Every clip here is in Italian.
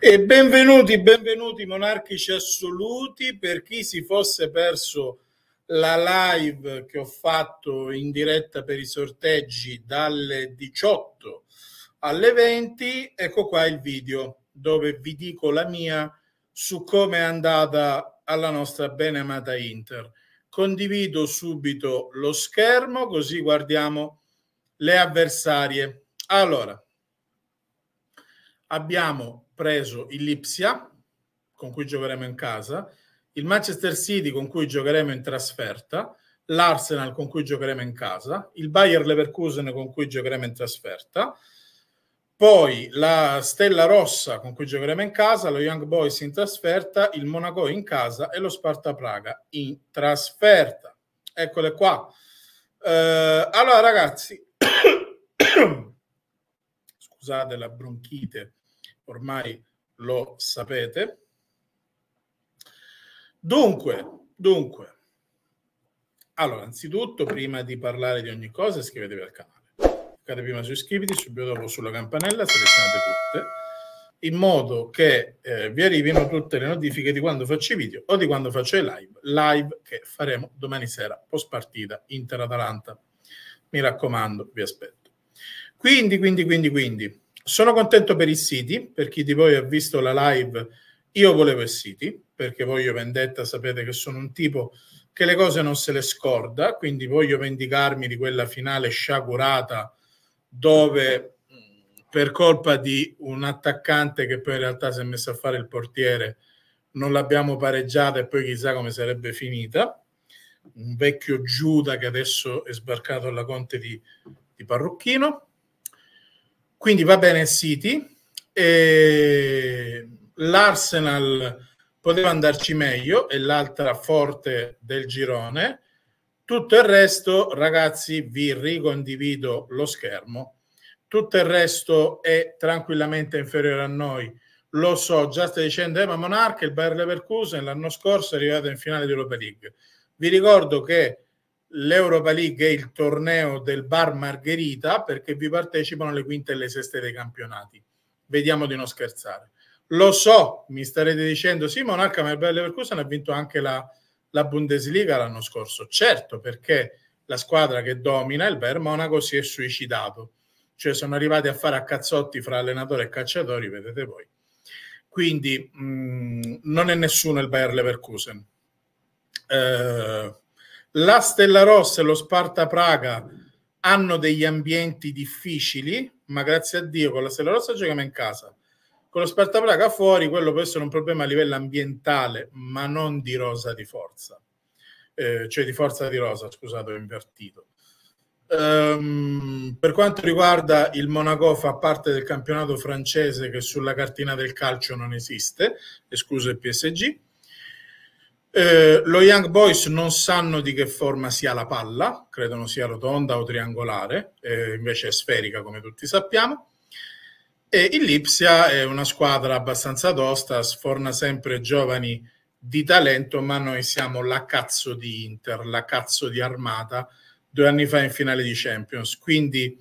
E benvenuti, benvenuti monarchici assoluti per chi si fosse perso la live che ho fatto in diretta per i sorteggi dalle 18 alle 20, ecco qua il video dove vi dico la mia su come è andata alla nostra amata Inter. Condivido subito lo schermo così guardiamo le avversarie. Allora, abbiamo preso il Lipsia, con cui giocheremo in casa, il Manchester City con cui giocheremo in trasferta, l'Arsenal con cui giocheremo in casa, il Bayer Leverkusen con cui giocheremo in trasferta, poi la Stella Rossa con cui giocheremo in casa, lo Young Boys in trasferta, il Monaco in casa e lo Sparta Praga in trasferta. Eccole qua. Eh, allora ragazzi, scusate la bronchite ormai lo sapete. Dunque, dunque, allora, anzitutto, prima di parlare di ogni cosa, iscrivetevi al canale. Cliccate prima su iscriviti, subito dopo sulla campanella, selezionate tutte, in modo che eh, vi arrivino tutte le notifiche di quando faccio i video o di quando faccio i live, live che faremo domani sera, post partita, Inter-Atalanta. Mi raccomando, vi aspetto. Quindi, quindi, quindi, quindi, sono contento per il City, per chi di voi ha visto la live, io volevo il City, perché voglio vendetta, sapete che sono un tipo che le cose non se le scorda, quindi voglio vendicarmi di quella finale sciagurata dove per colpa di un attaccante che poi in realtà si è messo a fare il portiere, non l'abbiamo pareggiata e poi chissà come sarebbe finita. Un vecchio Giuda che adesso è sbarcato alla Conte di, di Parrucchino quindi va bene il City, l'Arsenal poteva andarci meglio, è l'altra forte del girone. Tutto il resto, ragazzi, vi ricondivido lo schermo. Tutto il resto è tranquillamente inferiore a noi. Lo so, già stai dicendo, eh, Monarch, il Bayer Leverkusen l'anno scorso è arrivato in finale di Europa League. Vi ricordo che l'Europa League è il torneo del Bar Margherita perché vi partecipano le quinte e le seste dei campionati. Vediamo di non scherzare. Lo so, mi starete dicendo, sì, Monaco, ma il Merber Leverkusen ha vinto anche la, la Bundesliga l'anno scorso. Certo, perché la squadra che domina, il Ber Monaco, si è suicidato. Cioè sono arrivati a fare a cazzotti fra allenatore e cacciatori, vedete voi. Quindi mh, mm, non è nessuno il Bayer Leverkusen. Eh, la Stella Rossa e lo Sparta Praga hanno degli ambienti difficili, ma grazie a Dio con la Stella Rossa giochiamo in casa. Con lo Sparta Praga fuori, quello può essere un problema a livello ambientale, ma non di rosa di forza. Eh, cioè di forza di rosa, scusate, ho invertito. Um, per quanto riguarda il Monaco, fa parte del campionato francese che sulla cartina del calcio non esiste, escluso il PSG. Eh, lo Young Boys non sanno di che forma sia la palla, credono sia rotonda o triangolare, eh, invece è sferica come tutti sappiamo. E il Lipsia è una squadra abbastanza tosta, sforna sempre giovani di talento, ma noi siamo la cazzo di Inter, la cazzo di Armata, due anni fa in finale di Champions. Quindi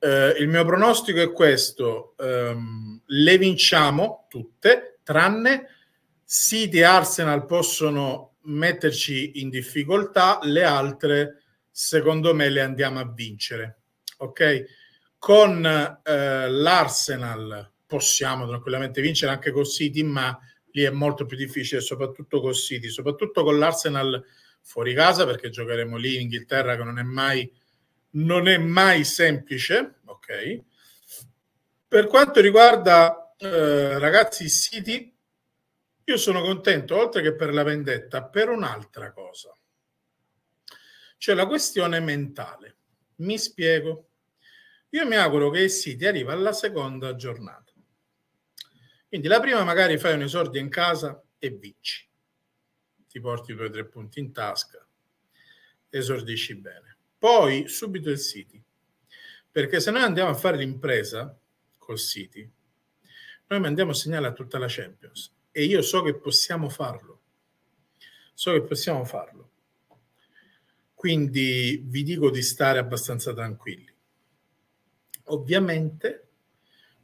eh, il mio pronostico è questo, ehm, le vinciamo tutte, tranne City e Arsenal possono metterci in difficoltà, le altre secondo me le andiamo a vincere. Ok? Con eh, l'Arsenal possiamo tranquillamente vincere anche con City, ma lì è molto più difficile, soprattutto con City, soprattutto con l'Arsenal fuori casa perché giocheremo lì in Inghilterra che non è mai, non è mai semplice, ok? Per quanto riguarda eh, ragazzi City io sono contento, oltre che per la vendetta, per un'altra cosa. Cioè la questione mentale. Mi spiego. Io mi auguro che il siti arrivi alla seconda giornata. Quindi la prima magari fai un esordio in casa e vinci. Ti porti due o tre punti in tasca, esordisci bene. Poi subito il siti. Perché se noi andiamo a fare l'impresa col siti, noi mandiamo segnale a tutta la Champions e io so che possiamo farlo. So che possiamo farlo. Quindi vi dico di stare abbastanza tranquilli. Ovviamente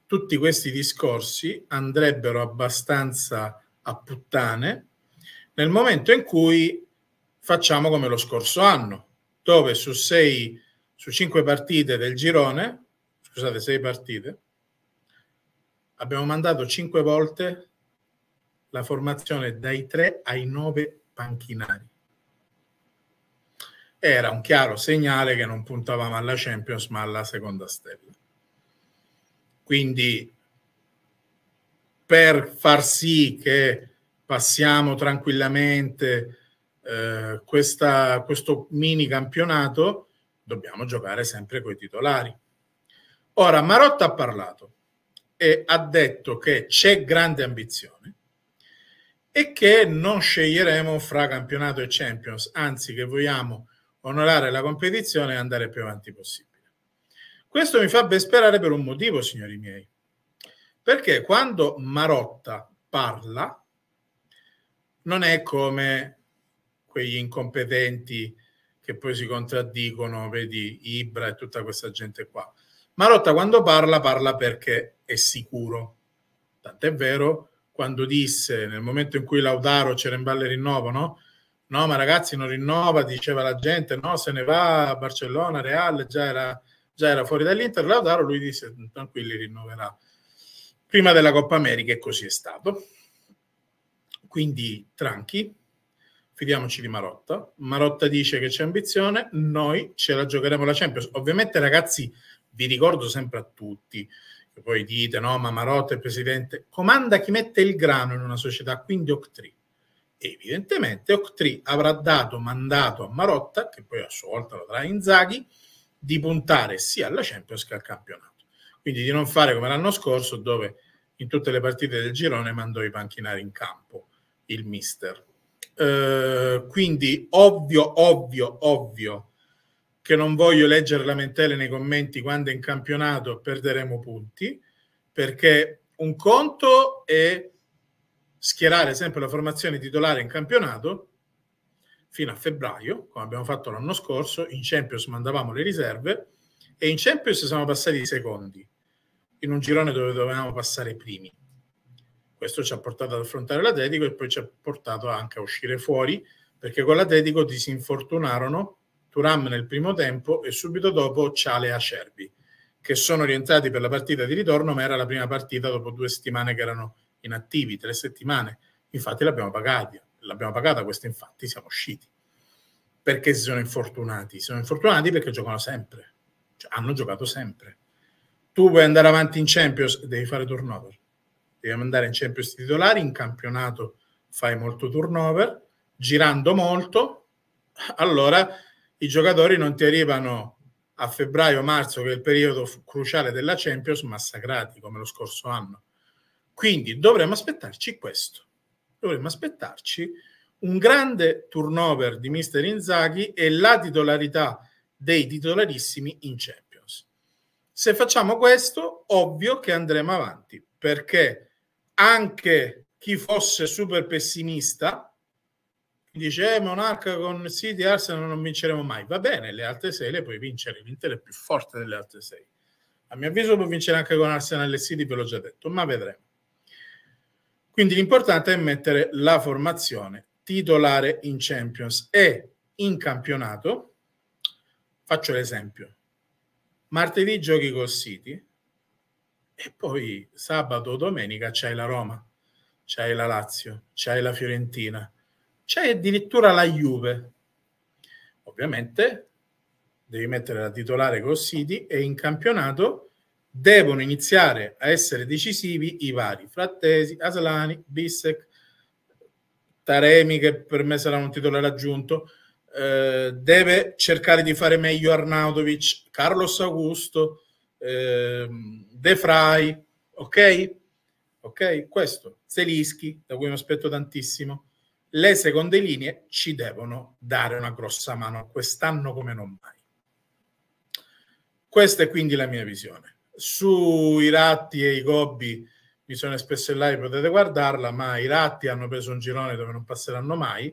tutti questi discorsi andrebbero abbastanza a puttane nel momento in cui facciamo come lo scorso anno, dove su sei su cinque partite del girone, scusate, sei partite, abbiamo mandato cinque volte la formazione dai 3 ai 9 panchinari. Era un chiaro segnale che non puntavamo alla Champions ma alla seconda stella. Quindi per far sì che passiamo tranquillamente eh, questa, questo mini campionato, dobbiamo giocare sempre con i titolari. Ora, Marotta ha parlato e ha detto che c'è grande ambizione, e che non sceglieremo fra campionato e Champions, anzi che vogliamo onorare la competizione e andare più avanti possibile. Questo mi fa ben sperare per un motivo, signori miei, perché quando Marotta parla non è come quegli incompetenti che poi si contraddicono, vedi Ibra e tutta questa gente qua. Marotta quando parla parla perché è sicuro, tant'è vero quando disse nel momento in cui Lautaro c'era in balle rinnovano, no ma ragazzi non rinnova, diceva la gente, no se ne va a Barcellona, Real, già era, già era fuori dall'Inter, Lautaro lui disse tranquilli rinnoverà. Prima della Coppa America e così è stato. Quindi tranchi, fidiamoci di Marotta. Marotta dice che c'è ambizione, noi ce la giocheremo la Champions. Ovviamente ragazzi vi ricordo sempre a tutti voi dite, no, ma Marotta è presidente, comanda chi mette il grano in una società, quindi Octree. Evidentemente Octri avrà dato mandato a Marotta, che poi a sua volta lo darà Inzaghi, di puntare sia alla Champions che al campionato. Quindi di non fare come l'anno scorso, dove in tutte le partite del girone mandò i panchinari in campo il mister. Eh, quindi ovvio, ovvio, ovvio che non voglio leggere lamentele nei commenti quando in campionato perderemo punti, perché un conto è schierare sempre la formazione titolare in campionato fino a febbraio, come abbiamo fatto l'anno scorso, in Champions mandavamo le riserve e in Champions siamo passati i secondi, in un girone dove dovevamo passare i primi. Questo ci ha portato ad affrontare l'Atletico e poi ci ha portato anche a uscire fuori, perché con l'Atletico disinfortunarono Turam nel primo tempo e subito dopo Ciale e Acerbi, che sono rientrati per la partita di ritorno, ma era la prima partita dopo due settimane che erano inattivi, tre settimane. Infatti l'abbiamo pagata, l'abbiamo pagata questa infatti siamo usciti. Perché si sono infortunati? Si sono infortunati perché giocano sempre, cioè, hanno giocato sempre. Tu vuoi andare avanti in Champions, devi fare turnover, devi andare in Champions titolari, in campionato fai molto turnover, girando molto, allora i giocatori non ti arrivano a febbraio-marzo, che è il periodo cruciale della Champions, massacrati come lo scorso anno. Quindi dovremmo aspettarci questo. Dovremmo aspettarci un grande turnover di mister Inzaghi e la titolarità dei titolarissimi in Champions. Se facciamo questo, ovvio che andremo avanti, perché anche chi fosse super pessimista dice eh, Monarca con City Arsenal non vinceremo mai. Va bene, le altre sei le puoi vincere, l'Inter è più forte delle altre sei. A mio avviso può vincere anche con Arsenal e City, ve l'ho già detto, ma vedremo. Quindi l'importante è mettere la formazione titolare in Champions e in campionato. Faccio l'esempio. Martedì giochi col City e poi sabato o domenica c'hai la Roma, c'hai la Lazio, c'hai la Fiorentina, c'è addirittura la Juve. Ovviamente devi mettere la titolare con City e in campionato devono iniziare a essere decisivi i vari Frattesi, Aslani, Bissec, Taremi che per me sarà un titolare aggiunto, eh, deve cercare di fare meglio Arnautovic, Carlos Augusto, eh, De Frey, ok? Ok, questo, Zelischi, da cui mi aspetto tantissimo le seconde linee ci devono dare una grossa mano quest'anno come non mai. Questa è quindi la mia visione. Sui ratti e i gobbi mi sono espresso in live, potete guardarla, ma i ratti hanno preso un girone dove non passeranno mai.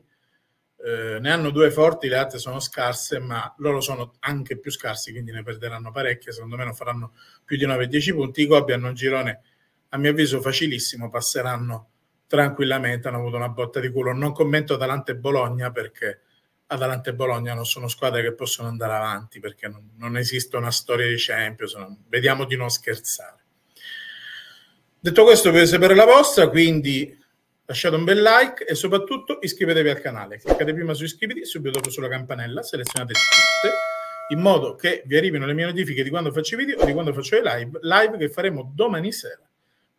Eh, ne hanno due forti, le altre sono scarse, ma loro sono anche più scarsi, quindi ne perderanno parecchie. Secondo me non faranno più di 9-10 punti. I gobbi hanno un girone, a mio avviso, facilissimo, passeranno tranquillamente hanno avuto una botta di culo. Non commento Atalanta e Bologna perché Atalanta e Bologna non sono squadre che possono andare avanti perché non, non esiste una storia di Champions. Non, vediamo di non scherzare. Detto questo, voglio sapere la vostra, quindi lasciate un bel like e soprattutto iscrivetevi al canale. Cliccate prima su iscriviti, subito dopo sulla campanella, selezionate tutte in modo che vi arrivino le mie notifiche di quando faccio i video o di quando faccio le live, live che faremo domani sera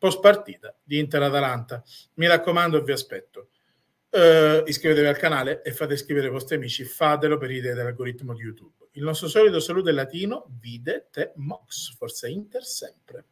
post partita di Inter-Atalanta. Mi raccomando, vi aspetto. Uh, iscrivetevi al canale e fate iscrivere i vostri amici, fatelo per idea dell'algoritmo di YouTube. Il nostro solito saluto è latino, vide te mox, forse Inter sempre.